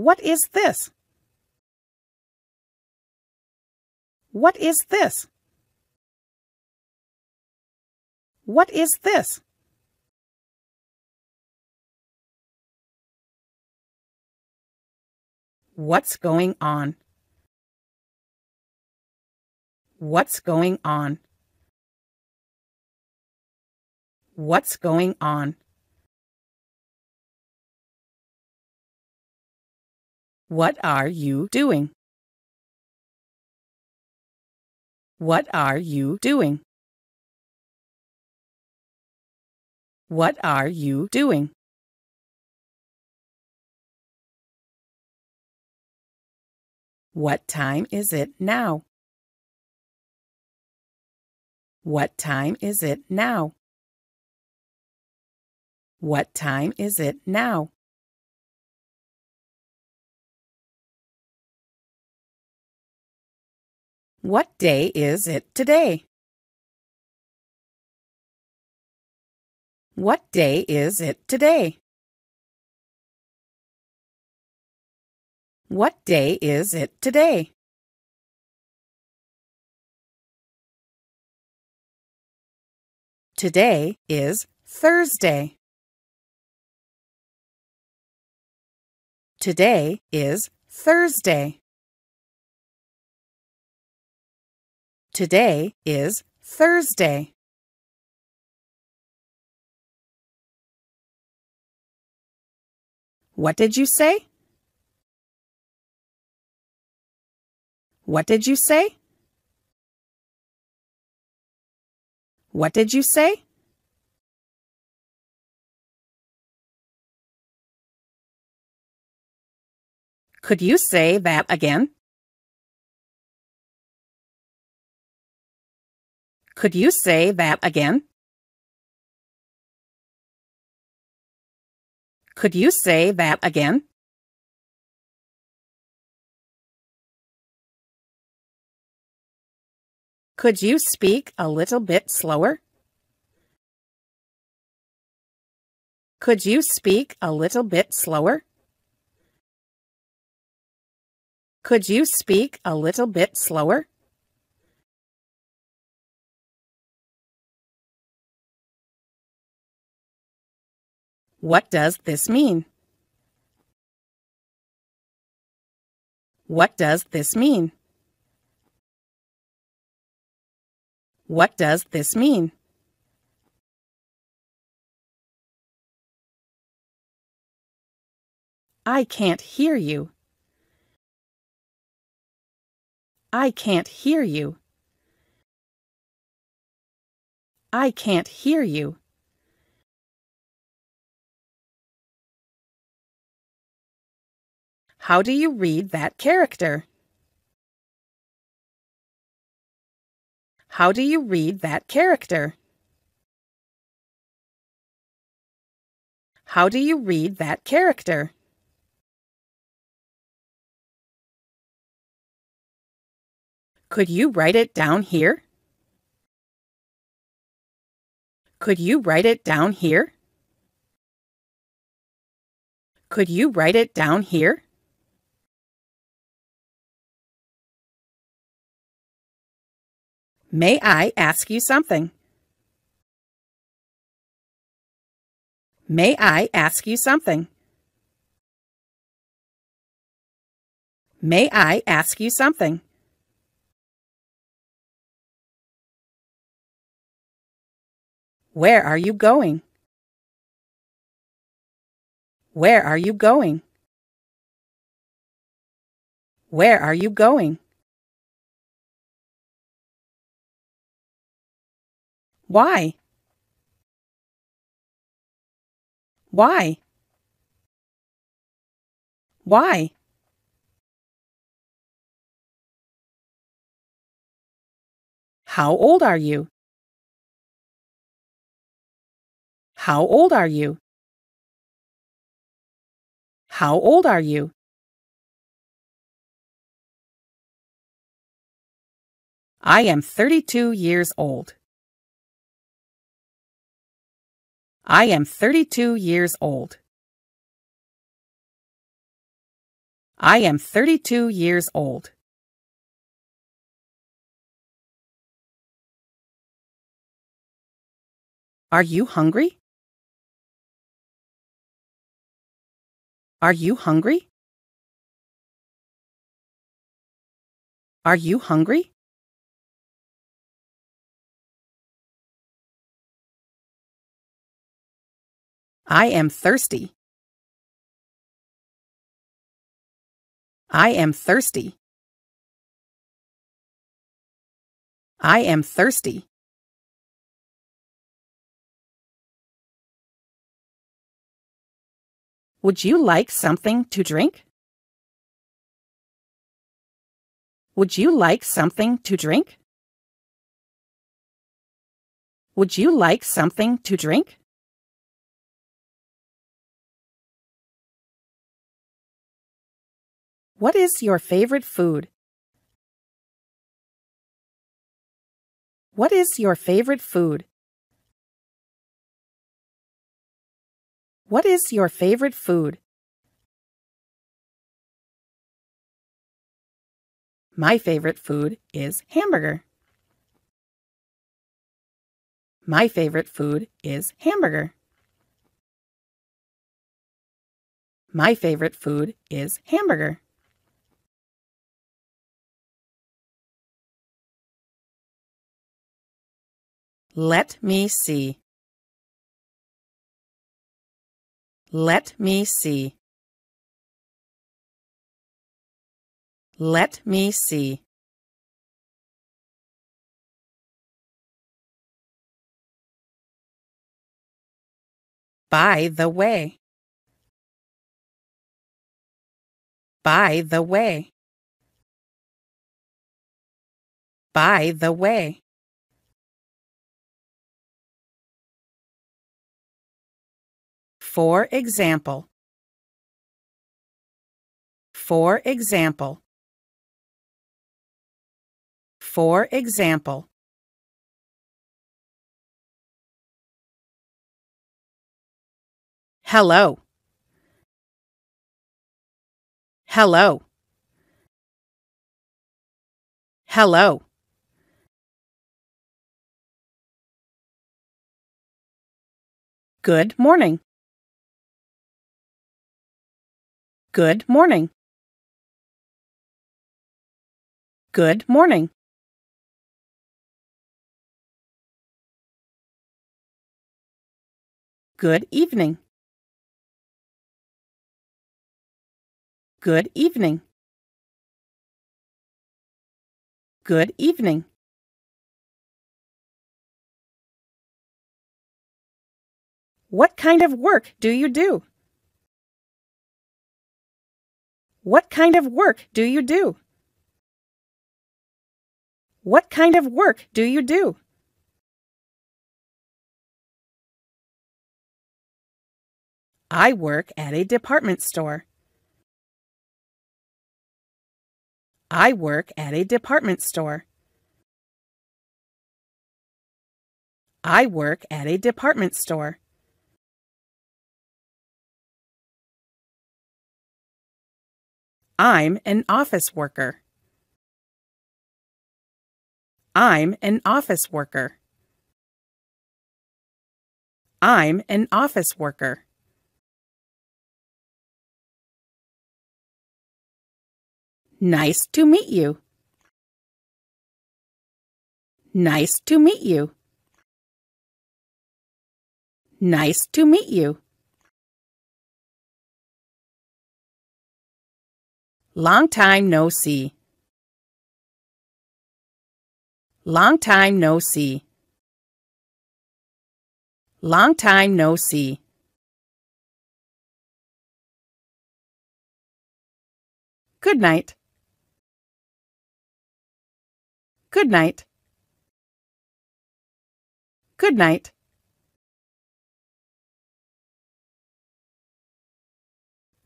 What is this? What is this? What is this? What's going on? What's going on? What's going on? What are you doing? What are you doing? What are you doing? What time is it now? What time is it now? What time is it now? What day is it today? What day is it today? What day is it today? Today is Thursday. Today is Thursday. Today is Thursday. What did you say? What did you say? What did you say? Could you say that again? Could you say that again? Could you say that again? Could you speak a little bit slower? Could you speak a little bit slower? Could you speak a little bit slower? What does this mean? What does this mean? What does this mean? I can't hear you. I can't hear you. I can't hear you. How do you read that character? How do you read that character? How do you read that character? Could you write it down here? Could you write it down here? Could you write it down here? May I ask you something? May I ask you something? May I ask you something? Where are you going? Where are you going? Where are you going? Why? Why? Why? How old are you? How old are you? How old are you? I am 32 years old. I am 32 years old. I am 32 years old. Are you hungry? Are you hungry? Are you hungry? I am thirsty. I am thirsty. I am thirsty. Would you like something to drink? Would you like something to drink? Would you like something to drink? What is your favorite food? What is your favorite food? What is your favorite food? My favorite food is hamburger. My favorite food is hamburger. My favorite food is hamburger. Let me see. Let me see. Let me see. By the way. By the way. By the way. For example, for example, for example, Hello. Hello. Hello. Good morning. Good morning. Good morning. Good evening. Good evening. Good evening. What kind of work do you do? What kind of work do you do? What kind of work do you do? I work at a department store. I work at a department store. I work at a department store. I'm an office worker. I'm an office worker. I'm an office worker. Nice to meet you. Nice to meet you. Nice to meet you. Long time no see. Long time no see. Long time no see. Good night. Good night. Good night.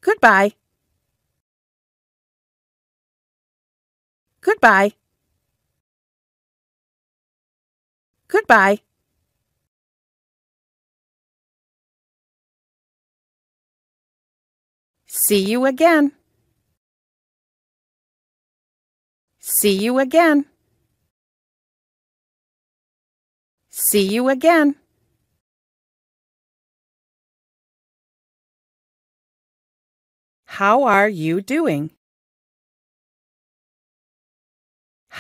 Goodbye. Goodbye. Goodbye. See you again. See you again. See you again. How are you doing?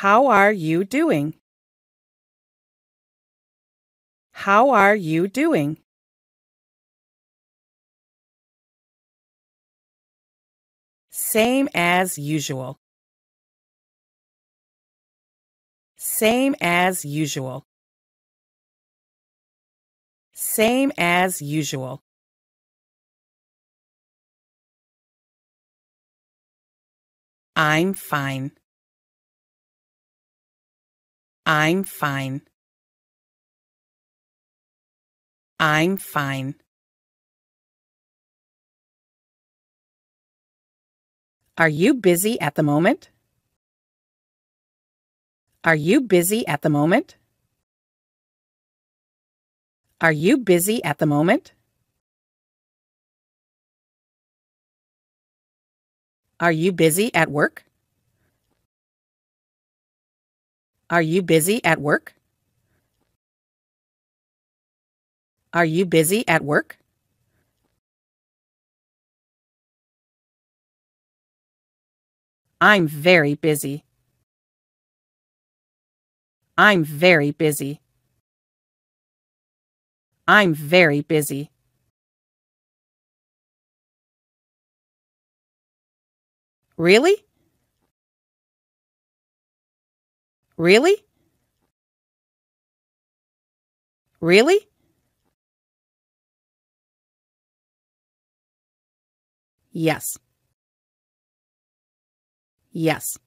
How are you doing? How are you doing? Same as usual. Same as usual. Same as usual. I'm fine. I'm fine. I'm fine. Are you busy at the moment? Are you busy at the moment? Are you busy at the moment? Are you busy at work? Are you busy at work? Are you busy at work? I'm very busy. I'm very busy. I'm very busy. Really? Really? Really? Yes. Yes.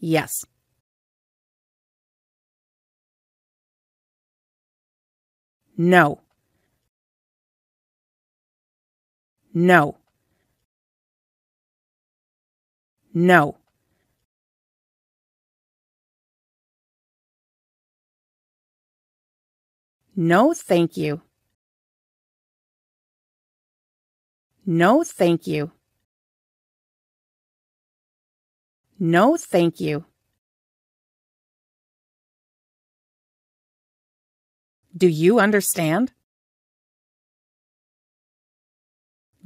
Yes. No. No. No. No, thank you. No, thank you. No, thank you. Do you understand?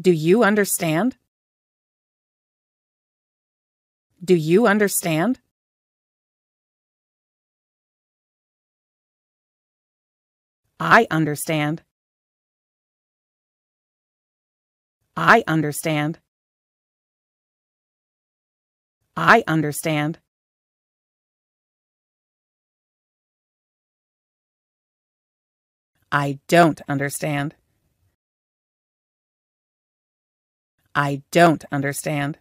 Do you understand? Do you understand? I understand. I understand. I understand. I don't understand. I don't understand.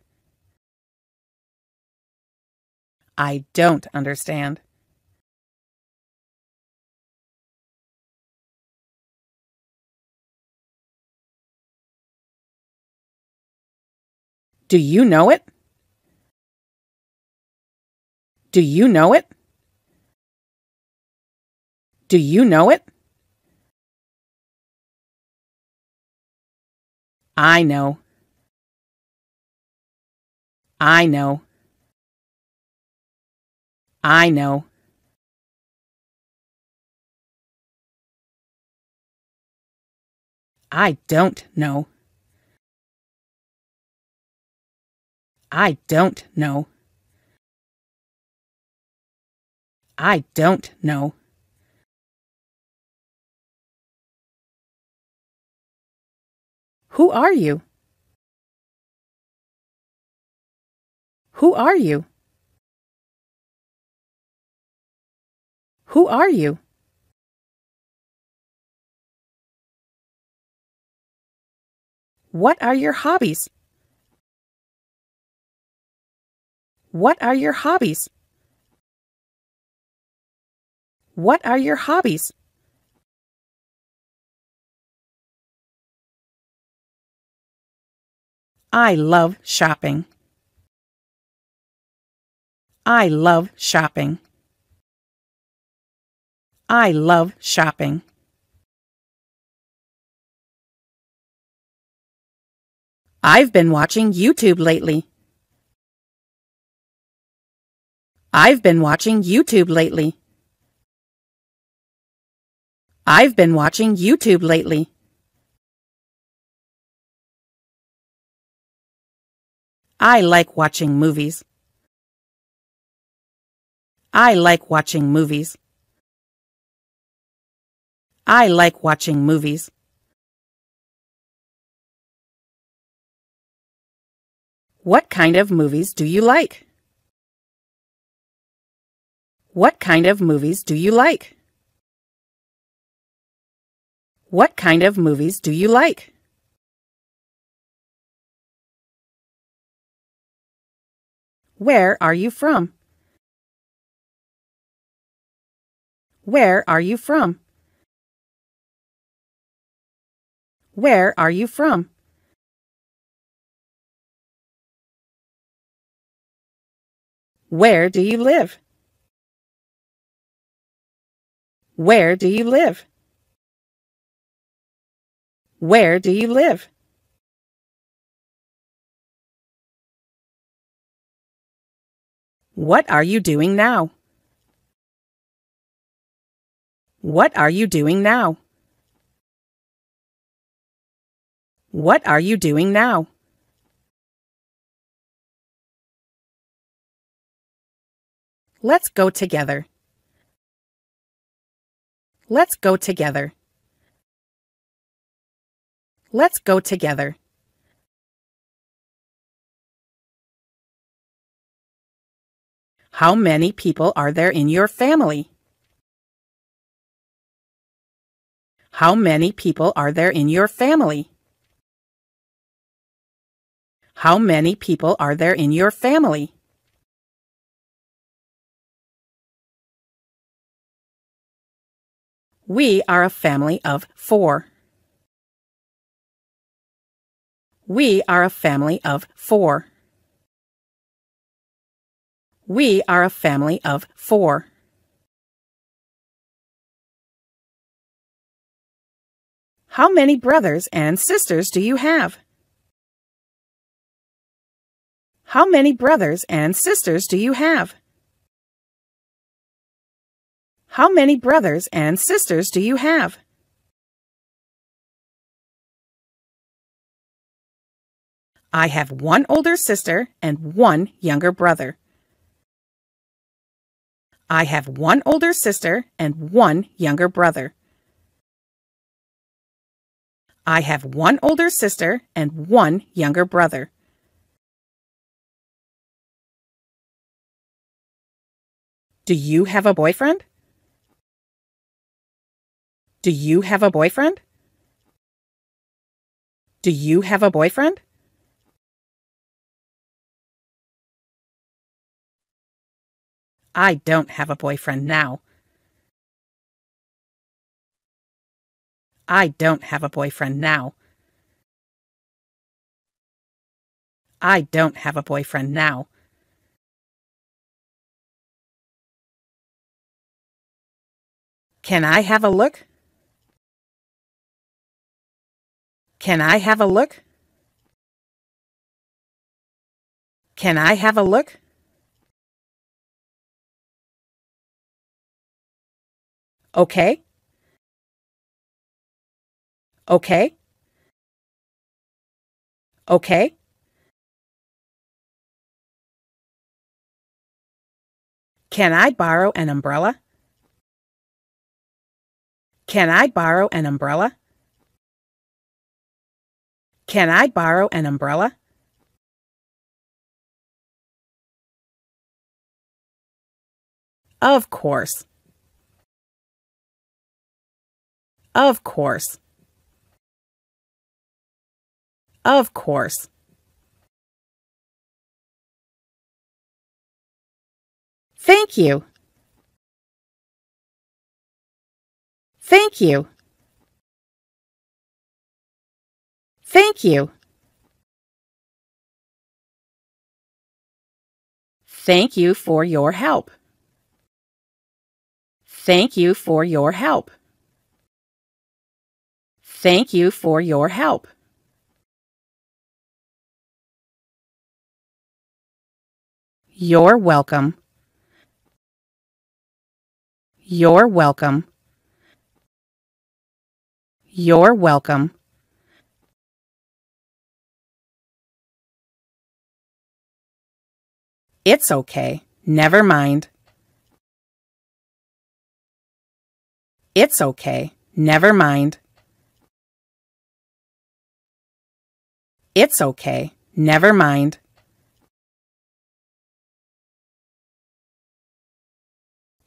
I don't understand. Do you know it? Do you know it? Do you know it? I know. I know. I know. I don't know. I don't know. I don't know. Who are you? Who are you? Who are you? What are your hobbies? What are your hobbies? What are your hobbies? I love shopping. I love shopping. I love shopping. I've been watching YouTube lately. I've been watching YouTube lately. I've been watching YouTube lately. I like watching movies. I like watching movies. I like watching movies. What kind of movies do you like? What kind of movies do you like? What kind of movies do you like? Where are you from? Where are you from? Where are you from? Where do you live? Where do you live? Where do you live? What are you doing now? What are you doing now? What are you doing now? Let's go together. Let's go together. Let's go together. How many people are there in your family? How many people are there in your family? How many people are there in your family? We are a family of four. We are a family of four. We are a family of four. How many brothers and sisters do you have? How many brothers and sisters do you have? How many brothers and sisters do you have? I have one older sister and one younger brother. I have one older sister and one younger brother. I have one older sister and one younger brother. Do you have a boyfriend? Do you have a boyfriend? Do you have a boyfriend? I don't have a boyfriend now. I don't have a boyfriend now. I don't have a boyfriend now. Can I have a look? Can I have a look? Can I have a look? Okay. Okay. Okay. Can I borrow an umbrella? Can I borrow an umbrella? Can I borrow an umbrella? Of course. Of course. Of course. Thank you. Thank you. Thank you. Thank you for your help. Thank you for your help. Thank you for your help. You're welcome. You're welcome. You're welcome. It's okay. Never mind. It's okay. Never mind. It's okay. Never mind.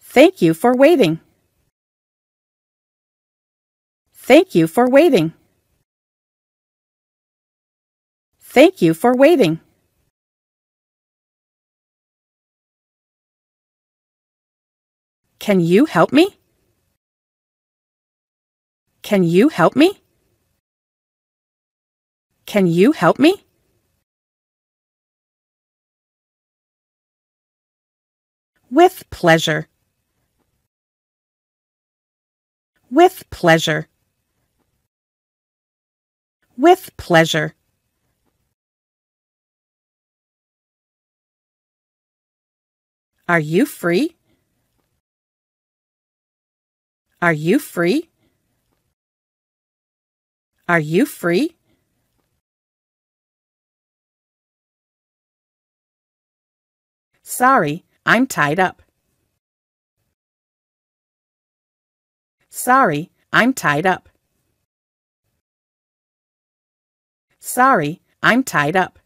Thank you for waiting. Thank you for waiting. Thank you for waiting. Can you help me? Can you help me? Can you help me? With pleasure. With pleasure. With pleasure. Are you free? Are you free? Are you free? Sorry, I'm tied up. Sorry, I'm tied up. Sorry, I'm tied up.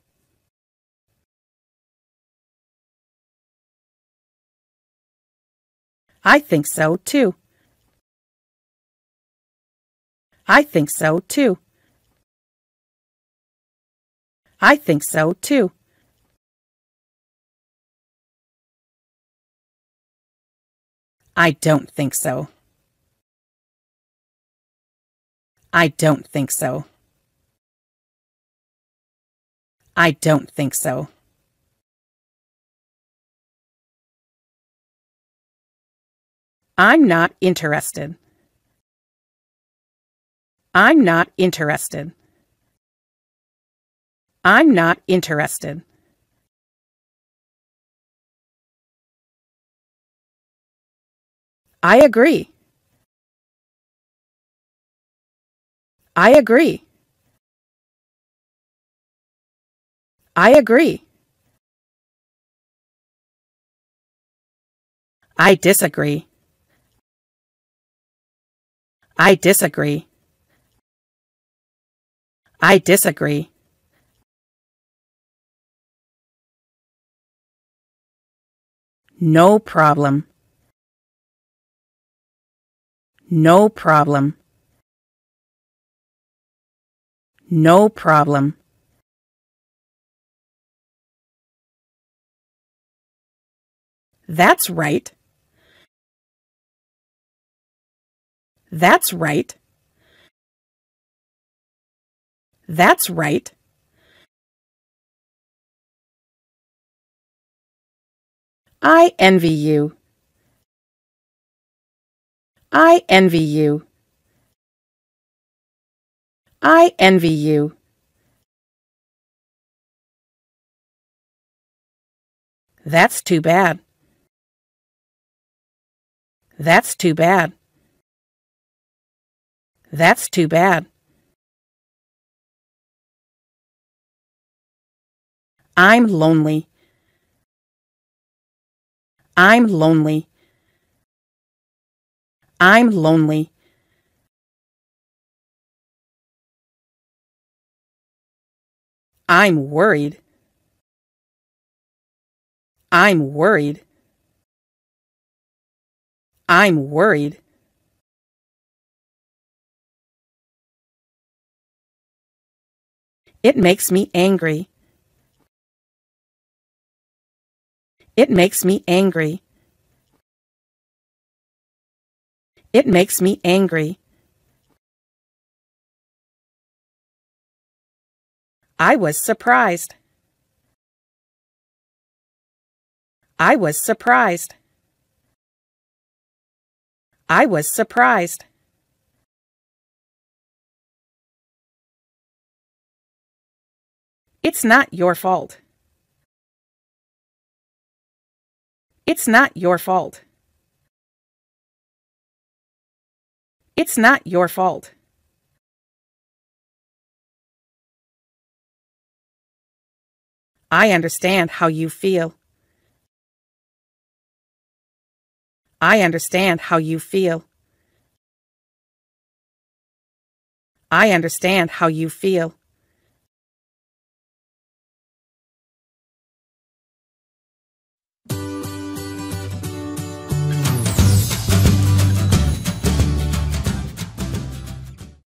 I think so, too. I think so, too. I think so, too. I don't think so. I don't think so. I don't think so. I'm not interested. I'm not interested. I'm not interested. I agree. I agree. I agree. I disagree. I disagree. I disagree. No problem. No problem. No problem. That's right. That's right. That's right. I envy you. I envy you. I envy you. That's too bad. That's too bad. That's too bad. I'm lonely. I'm lonely. I'm lonely. I'm worried. I'm worried. I'm worried. It makes me angry. It makes me angry. It makes me angry. I was surprised. I was surprised. I was surprised. It's not your fault. It's not your fault. It's not your fault. I understand how you feel. I understand how you feel. I understand how you feel.